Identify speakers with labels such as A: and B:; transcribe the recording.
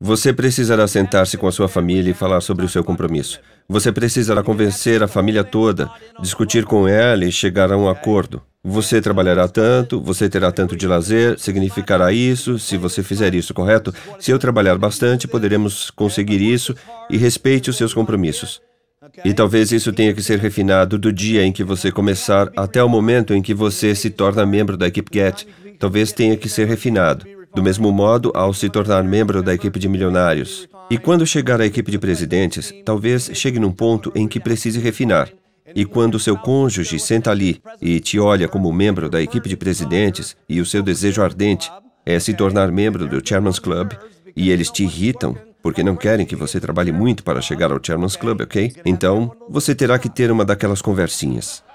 A: Você precisará sentar-se com a sua família e falar sobre o seu compromisso. Você precisará convencer a família toda, discutir com ela e chegar a um acordo. Você trabalhará tanto, você terá tanto de lazer, significará isso, se você fizer isso, correto? Se eu trabalhar bastante, poderemos conseguir isso e respeite os seus compromissos. E talvez isso tenha que ser refinado do dia em que você começar até o momento em que você se torna membro da equipe GET. Talvez tenha que ser refinado do mesmo modo ao se tornar membro da equipe de milionários. E quando chegar à equipe de presidentes, talvez chegue num ponto em que precise refinar. E quando seu cônjuge senta ali e te olha como membro da equipe de presidentes e o seu desejo ardente é se tornar membro do Chairman's Club e eles te irritam porque não querem que você trabalhe muito para chegar ao Chairman's Club, ok? Então, você terá que ter uma daquelas conversinhas.